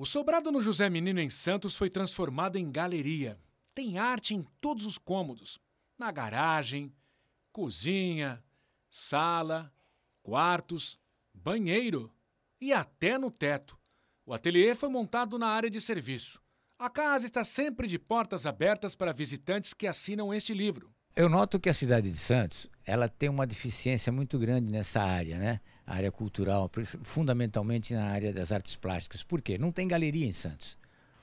O sobrado no José Menino em Santos foi transformado em galeria. Tem arte em todos os cômodos: na garagem, cozinha, sala, quartos, banheiro e até no teto. O ateliê foi montado na área de serviço. A casa está sempre de portas abertas para visitantes que assinam este livro. Eu noto que a cidade de Santos ela tem uma deficiência muito grande nessa área, né? A área cultural, fundamentalmente na área das artes plásticas. Por quê? Não tem galeria em Santos.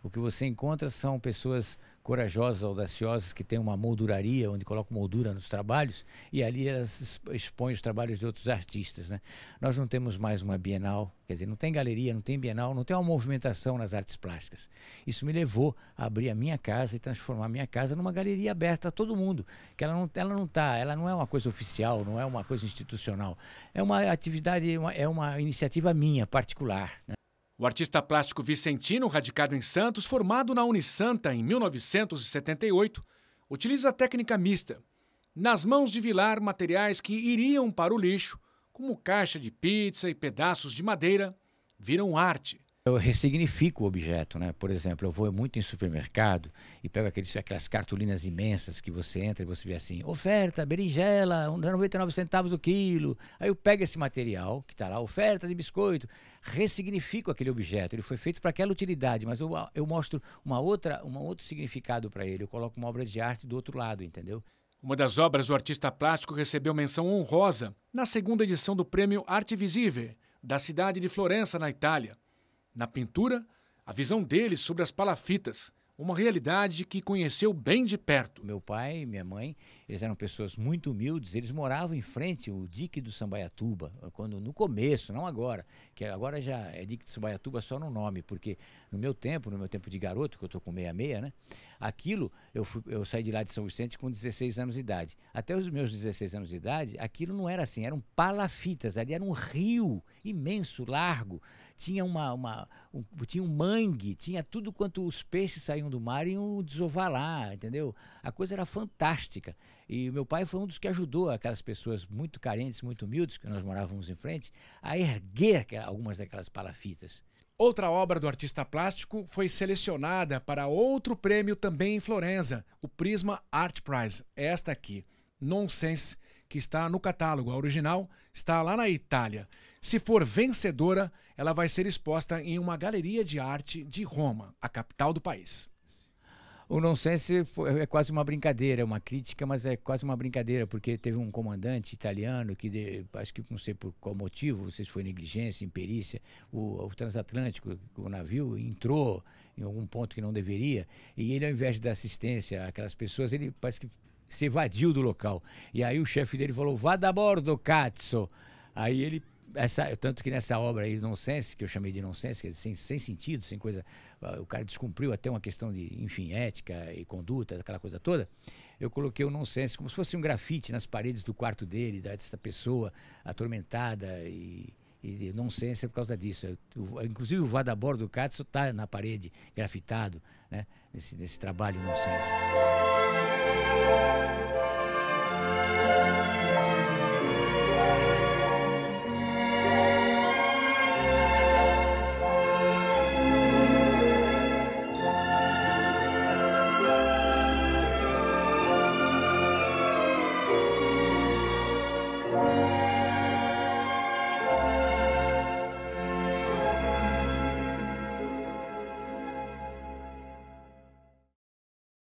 O que você encontra são pessoas corajosas, audaciosas, que têm uma molduraria, onde colocam moldura nos trabalhos, e ali elas expõem os trabalhos de outros artistas. Né? Nós não temos mais uma Bienal, quer dizer, não tem galeria, não tem Bienal, não tem uma movimentação nas artes plásticas. Isso me levou a abrir a minha casa e transformar a minha casa numa galeria aberta a todo mundo, que ela não, ela não tá, ela não é uma coisa oficial, não é uma coisa institucional, é uma atividade, é uma, é uma iniciativa minha, particular, né? O artista plástico vicentino, radicado em Santos, formado na Unisanta em 1978, utiliza a técnica mista. Nas mãos de Vilar, materiais que iriam para o lixo, como caixa de pizza e pedaços de madeira, viram arte eu ressignifico o objeto, né? Por exemplo, eu vou muito em supermercado e pego aqueles, aquelas cartolinas imensas que você entra e você vê assim, oferta, berinjela, 99 centavos o quilo. Aí eu pego esse material que está lá, oferta de biscoito, ressignifico aquele objeto. Ele foi feito para aquela utilidade, mas eu, eu mostro uma outra, um outro significado para ele. Eu coloco uma obra de arte do outro lado, entendeu? Uma das obras do artista plástico recebeu menção honrosa na segunda edição do prêmio Arte Visível, da cidade de Florença, na Itália na pintura, a visão dele sobre as palafitas, uma realidade que conheceu bem de perto. Meu pai e minha mãe, eles eram pessoas muito humildes, eles moravam em frente ao dique do Sambaiatuba, quando no começo, não agora, que agora já é dique do Sambaiatuba só no nome, porque no meu tempo, no meu tempo de garoto, que eu tô com 66, né? Aquilo, eu, fui, eu saí de lá de São Vicente com 16 anos de idade. Até os meus 16 anos de idade, aquilo não era assim, eram palafitas, ali era um rio imenso, largo, tinha uma, uma um, tinha um mangue, tinha tudo quanto os peixes saíam do mar e um desovar lá, entendeu? A coisa era fantástica. E meu pai foi um dos que ajudou aquelas pessoas muito carentes, muito humildes, que nós morávamos em frente, a erguer algumas daquelas palafitas. Outra obra do artista plástico foi selecionada para outro prêmio também em Florença, o Prisma Art Prize. Esta aqui, Nonsense, que está no catálogo. A original está lá na Itália. Se for vencedora, ela vai ser exposta em uma galeria de arte de Roma, a capital do país. O nonsense foi, é quase uma brincadeira, é uma crítica, mas é quase uma brincadeira, porque teve um comandante italiano que, de, acho que não sei por qual motivo, não sei se foi negligência, imperícia, o, o transatlântico, o navio, entrou em algum ponto que não deveria, e ele, ao invés de dar assistência àquelas pessoas, ele parece que se evadiu do local. E aí o chefe dele falou: vá da bordo, cazzo. Aí ele essa, tanto que nessa obra aí, Nonsense, que eu chamei de Nonsense, quer dizer, sem, sem sentido, sem coisa. Ah, o cara descumpriu até uma questão de, enfim, ética e conduta, aquela coisa toda. Eu coloquei o Nonsense como se fosse um grafite nas paredes do quarto dele, dessa pessoa atormentada e e nonsense é por causa disso. Eu, inclusive o Vadabor do Katsu está na parede, grafitado, né? nesse, nesse trabalho nonsense.